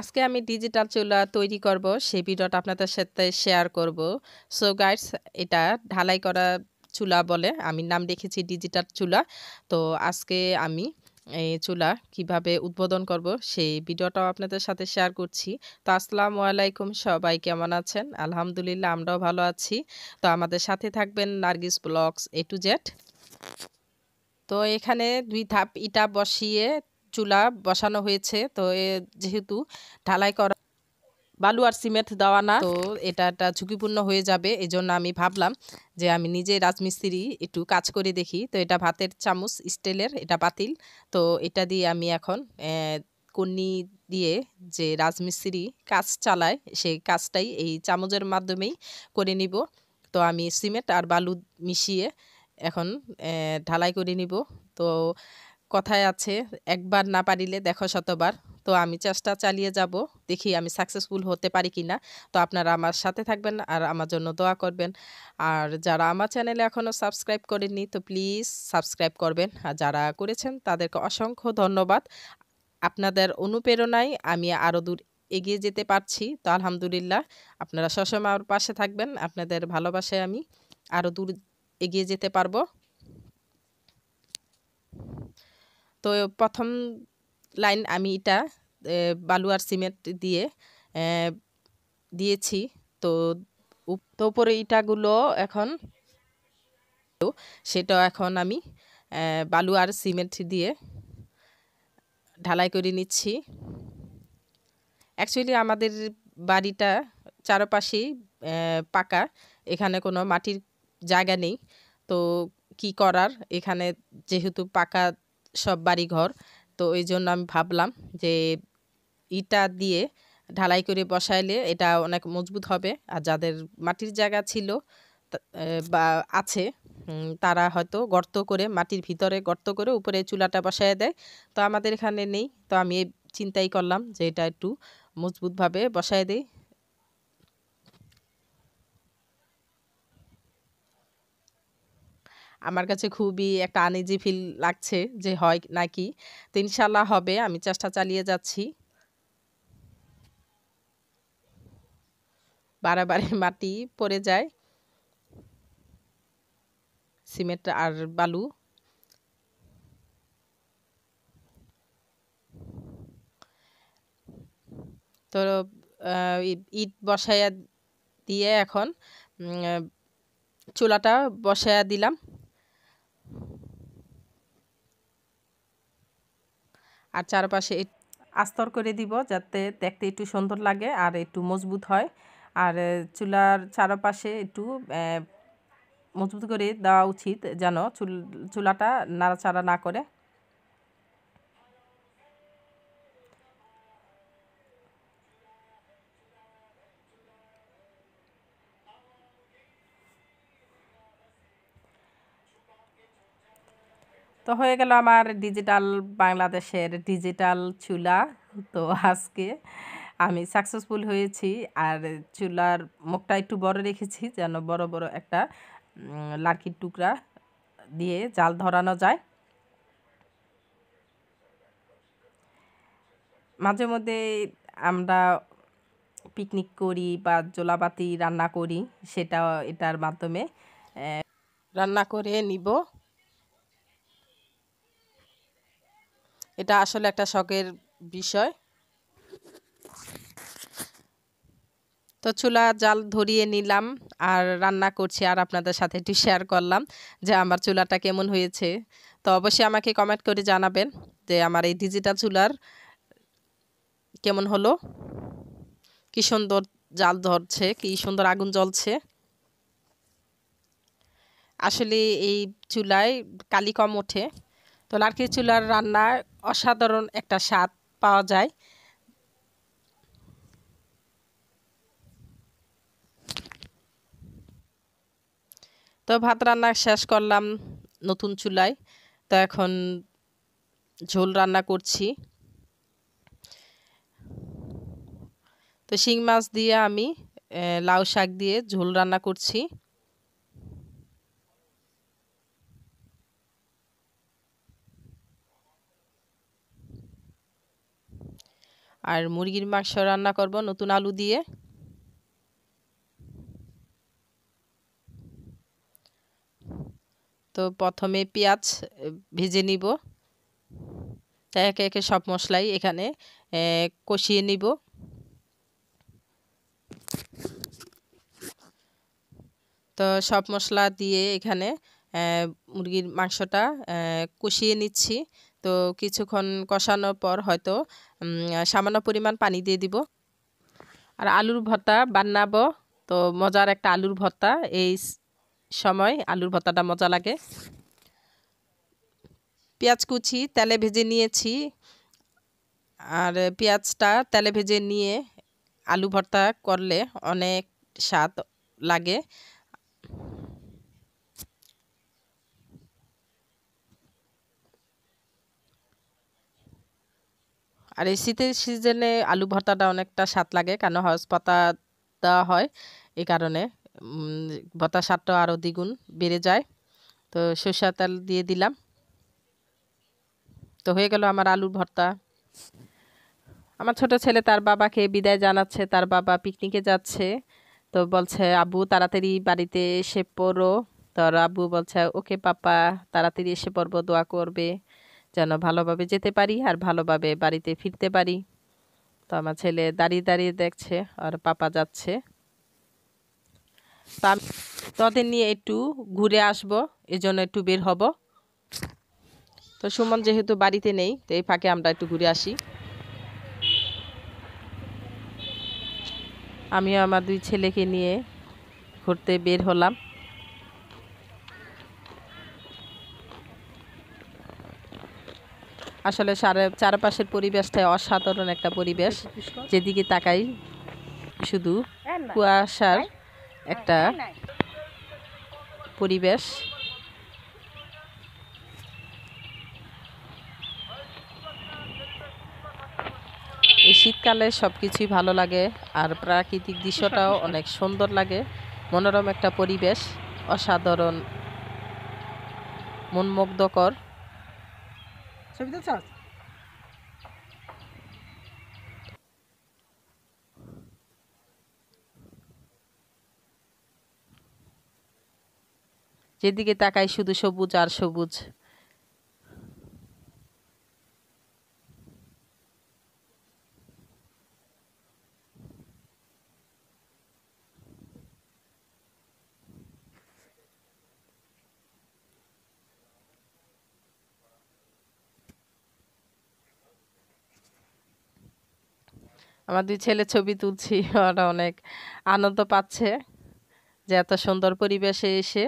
আজকে আমি ডিজিটাল চুলা তৈরি করব সেই ভিডিওটা আপনাদের সাথে শেয়ার করব সো গাইডস এটা ঢালাই করা চুলা বলে আমি নাম দেখেছি ডিজিটাল চুলা তো আজকে আমি এই চুলা কিভাবে উদ্বোধন করব সেই ভিডিওটাও আপনাদের সাথে শেয়ার করছি তো আসসালামু আলাইকুম সবাই কেমন আছেন আলহামদুলিল্লাহ আমরাও ভালো আছি তো আমাদের সাথে থাকবেন Nargis blogs A to Z তো এখানে দুই ধাপ ইটা বসিয়ে চুলা বসানো হয়েছে তো যেহেতু ঢালাই করা বালু আর সিমেন্ট দেওয়া না তো এটা একটা ঝুঁকিপূর্ণ হয়ে যাবে এই জন্য আমি ভাবলাম যে আমি নিজে রাজমিস্ত্রি একটু কাজ করে দেখি তো এটা ভাতের চামচ স্টিলের এটা বাতিল তো এটা দিয়ে আমি এখন কন্যি দিয়ে যে রাজমিস্ত্রি কাজ চালায় সেই কাজটাই এই চামচের মাধ্যমেই করে নিব তো আমি সিমেন্ট আর বালু মিশিয়ে এখন ঢালাই করে নিব তো কথায় আছে একবার না পারিলে দেখো শতবার তো আমি চেষ্টা চালিয়ে যাব দেখি আমি সাকসেসফুল হতে পারি কি না তো আপনারা আমার সাথে থাকবেন আর আমার জন্য দোয়া করবেন আর যারা আমার চ্যানেলে এখনও সাবস্ক্রাইব করেননি তো প্লিজ সাবস্ক্রাইব করবেন আর যারা করেছেন তাদেরকে অসংখ্য ধন্যবাদ আপনাদের অনুপ্রেরণায় আমি আরও দূর এগিয়ে যেতে পারছি তো আলহামদুলিল্লাহ আপনারা সবসময় আমার পাশে থাকবেন আপনাদের ভালোবাসায় আমি আরও দূর এগিয়ে যেতে পারবো তো প্রথম লাইন আমি এটা বালু আর সিমেন্ট দিয়ে দিয়েছি তো তো উপরে ইটাগুলো এখন সেটা এখন আমি বালু আর সিমেন্ট দিয়ে ঢালাই করে নিচ্ছি অ্যাকচুয়ালি আমাদের বাড়িটা চারপাশেই পাকা এখানে কোনো মাটির জায়গা নেই তো কি করার এখানে যেহেতু পাকা সব বাড়ি ঘর তো এই জন্য আমি ভাবলাম যে ইটা দিয়ে ঢালাই করে বসাইলে এটা অনেক মজবুত হবে আর যাদের মাটির জায়গা ছিল বা আছে তারা হয়তো গর্ত করে মাটির ভিতরে গর্ত করে উপরে চুলাটা বসাই দেয় তো আমাদের এখানে নেই তো আমি চিন্তাই করলাম যে এটা একটু মজবুতভাবে বসায় দেয় আমার কাছে খুবই একটা আনিজি ফিল লাগছে যে হয় নাকি তো ইনশাল্লাহ হবে আমি চেষ্টা চালিয়ে যাচ্ছি বারে মাটি পড়ে যায় সিমেন্ট আর বালু তো ইট বসাইয়া দিয়ে এখন চুলাটা বসাইয়া দিলাম আর চারপাশে আস্তর করে দিব যাতে দেখতে একটু সুন্দর লাগে আর একটু মজবুত হয় আর চুলার চারপাশে একটু মজবুত করে দেওয়া উচিত যেন চুল চুলাটা নাড়াচাড়া না করে তো হয়ে গেল আমার ডিজিটাল বাংলাদেশের ডিজিটাল চুলা তো আজকে আমি সাকসেসফুল হয়েছি আর চুলার মুখটা একটু বড় রেখেছি যেন বড় বড় একটা লাঠির টুকরা দিয়ে জাল ধরানো যায় মাঝে মধ্যে আমরা পিকনিক করি বা জোলাবাতি রান্না করি সেটা এটার মাধ্যমে রান্না করে নিব এটা আসলে একটা শখের বিষয় তো চুলা জাল ধরিয়ে নিলাম আর রান্না করছি আর আপনাদের সাথে একটু শেয়ার করলাম যে আমার চুলাটা কেমন হয়েছে তো অবশ্যই আমাকে কমেন্ট করে জানাবেন যে আমার এই ডিজিটাল চুলার কেমন হলো কি সুন্দর জাল ধরছে কি সুন্দর আগুন জ্বলছে আসলে এই চুলায় কালি কম ওঠে তো লাড়কি চুলার রান্নার অসাধারণ একটা স্বাদ পাওয়া যায় তো ভাত রান্না শেষ করলাম নতুন চুলায় তো এখন ঝোল রান্না করছি তো শিং মাছ দিয়ে আমি লাউ শাক দিয়ে ঝোল রান্না করছি আর মুরগির মাংস রান্না করব নতুন আলু দিয়ে তো প্রথমে পেঁয়াজ ভেজে নিব তাই একে একে সব মশলাই এখানে কষিয়ে নিব তো সব মশলা দিয়ে এখানে মুরগির মাংসটা কষিয়ে নিচ্ছি তো কিছুক্ষণ কষানোর পর হয়তো সামান্য পরিমাণ পানি দিয়ে দিব আর আলুর ভর্তা বান্নাব তো মজার একটা আলুর ভর্তা এই সময় আলুর ভর্তাটা মজা লাগে পেঁয়াজ কুচি তেলে ভেজে নিয়েছি আর পেঁয়াজটা তেলে ভেজে নিয়ে আলু ভর্তা করলে অনেক স্বাদ লাগে আর এই শীতের সিজনে আলু ভর্তাটা অনেকটা স্বাদ লাগে কেন হরস পাতা দেওয়া হয় এই কারণে ভর্তা স্বাদটা আরও দ্বিগুণ বেড়ে যায় তো সরষা তেল দিয়ে দিলাম তো হয়ে গেল আমার আলুর ভর্তা আমার ছোট ছেলে তার বাবাকে বিদায় জানাচ্ছে তার বাবা পিকনিকে যাচ্ছে তো বলছে আবু তাড়াতাড়ি বাড়িতে এসে পড়ো তো আবু বলছে ওকে পাপা তাড়াতাড়ি এসে পড়বো দোয়া করবে যেন ভালোভাবে যেতে পারি আর ভালোভাবে বাড়িতে ফিরতে পারি তো আমার ছেলে দাঁড়িয়ে দাঁড়িয়ে দেখছে আর পাপা যাচ্ছে তোদের তাদের নিয়ে একটু ঘুরে আসব এজন্য একটু বের হব তো সুমন যেহেতু বাড়িতে নেই তো এই ফাঁকে আমরা একটু ঘুরে আসি আমিও আমার দুই ছেলেকে নিয়ে ঘুরতে বের হলাম আসলে সারা চারপাশের পরিবেশটাই অসাধারণ একটা পরিবেশ যেদিকে তাকাই শুধু কুয়াশার একটা পরিবেশ এই শীতকালে সব কিছুই ভালো লাগে আর প্রাকৃতিক দৃশ্যটাও অনেক সুন্দর লাগে মনোরম একটা পরিবেশ অসাধারণ মনমুগ্ধকর সবিতা চাষ যেদিকে তাকাই শুধু সবুজ আর সবুজ আমার দুই ছেলে ছবি তুলছি ওরা অনেক আনন্দ পাচ্ছে যে এত সুন্দর পরিবেশে এসে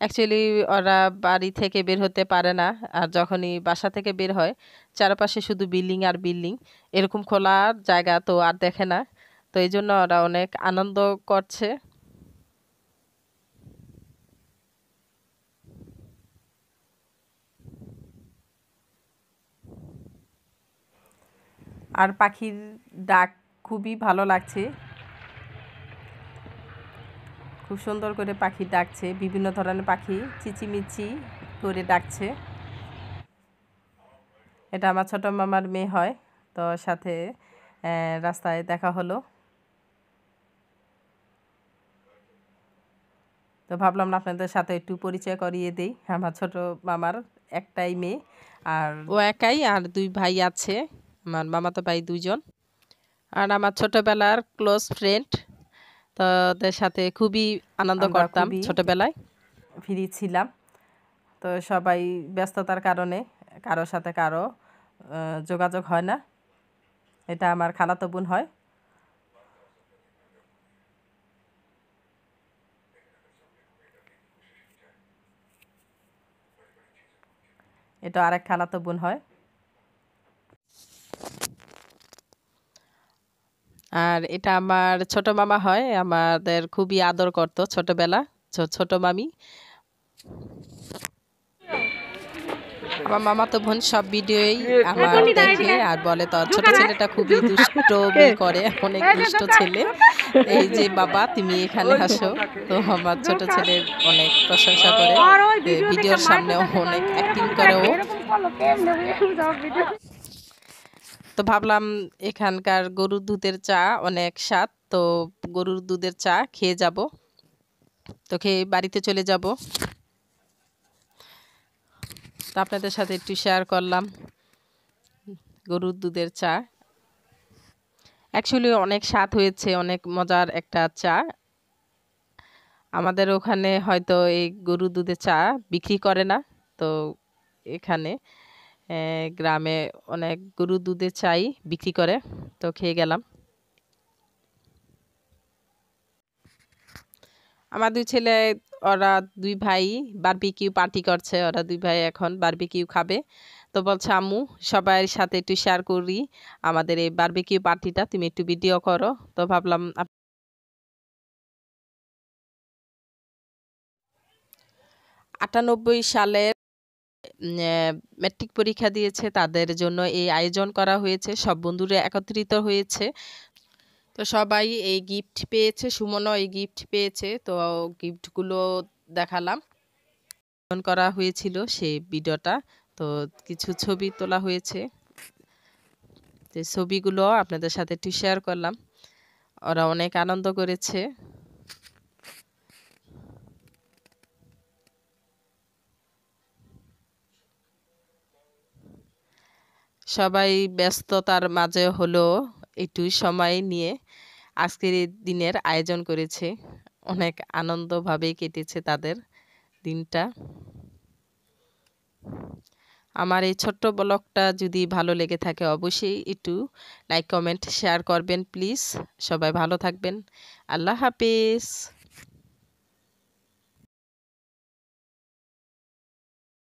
অ্যাকচুয়ালি ওরা বাড়ি থেকে বের হতে পারে না আর যখনই বাসা থেকে বের হয় চারপাশে শুধু বিল্ডিং আর বিল্ডিং এরকম খোলা জায়গা তো আর দেখে না তো এই জন্য ওরা অনেক আনন্দ করছে আর পাখির ডাক খুবই ভালো লাগছে খুব সুন্দর করে পাখি ডাকছে বিভিন্ন ধরনের পাখি চিচিমিচি করে ডাকছে এটা আমার ছোট মামার মেয়ে হয় তো সাথে রাস্তায় দেখা হলো তো ভাবলাম আপনাদের সাথে একটু পরিচয় করিয়ে দিই আমার ছোট মামার একটাই মেয়ে আর ও একাই আর দুই ভাই আছে আমার মামা তো ভাই দুজন আর আমার ছোটবেলার ক্লোজ ফ্রেন্ড তাদের সাথে খুবই আনন্দ করতাম ছোটবেলায় ফ্রি ছিলাম তো সবাই ব্যস্ততার কারণে কারো সাথে কারো যোগাযোগ হয় না এটা আমার খালাতো বোন হয় এটা আরেক খালাতো বোন হয় আর এটা আমার ছোট মামা হয় আমাদের খুবই আদর করতো ছোটবেলা ছোট মামি আমার মামা তো বোন সব ভিডিওই আমার দেখে আর বলে তো ছোট ছেলেটা খুবই দুষ্ট করে অনেক দুষ্ট ছেলে এই যে বাবা তুমি এখানে আসো তো আমার ছোট ছেলে অনেক প্রশংসা করে ভিডিওর সামনে অনেক অ্যাক্টিং করে ও তো ভাবলাম এখানকার গরুর দুধের চা অনেক স্বাদ তো গরুর দুধের চা খেয়ে যাব তো খেয়ে বাড়িতে চলে যাব তো আপনাদের সাথে একটু শেয়ার করলাম গরুর দুধের চা অ্যাকচুয়ালি অনেক স্বাদ হয়েছে অনেক মজার একটা চা আমাদের ওখানে হয়তো এই গরুর দুধের চা বিক্রি করে না তো এখানে গ্রামে অনেক গরু দুধে চাই বিক্রি করে তো খেয়ে গেলাম আমার দুই ছেলে ওরা দুই ভাই বার্বিকিউ পার্টি করছে ওরা দুই ভাই এখন বারবিকিউ খাবে তো বলছে আম্মু সবাই সাথে একটু শেয়ার করি আমাদের এই বারবিকিউ পার্টিটা তুমি একটু ভিডিও করো তো ভাবলাম আটানব্বই সালের ম্যাট্রিক পরীক্ষা দিয়েছে তাদের জন্য এই আয়োজন করা হয়েছে সব বন্ধুরা একত্রিত হয়েছে তো সবাই এই গিফট পেয়েছে সুমনও এই গিফট পেয়েছে তো গিফটগুলো দেখালাম করা হয়েছিল সেই ভিডিওটা তো কিছু ছবি তোলা হয়েছে তো ছবিগুলো আপনাদের সাথে একটু শেয়ার করলাম ওরা অনেক আনন্দ করেছে সবাই ব্যস্ততার মাঝে হলো একটু সময় নিয়ে আজকের দিনের আয়োজন করেছে অনেক আনন্দভাবে কেটেছে তাদের দিনটা আমার এই ছোট্ট ব্লগটা যদি ভালো লেগে থাকে অবশ্যই একটু লাইক কমেন্ট শেয়ার করবেন প্লিজ সবাই ভালো থাকবেন আল্লাহ হাফিজ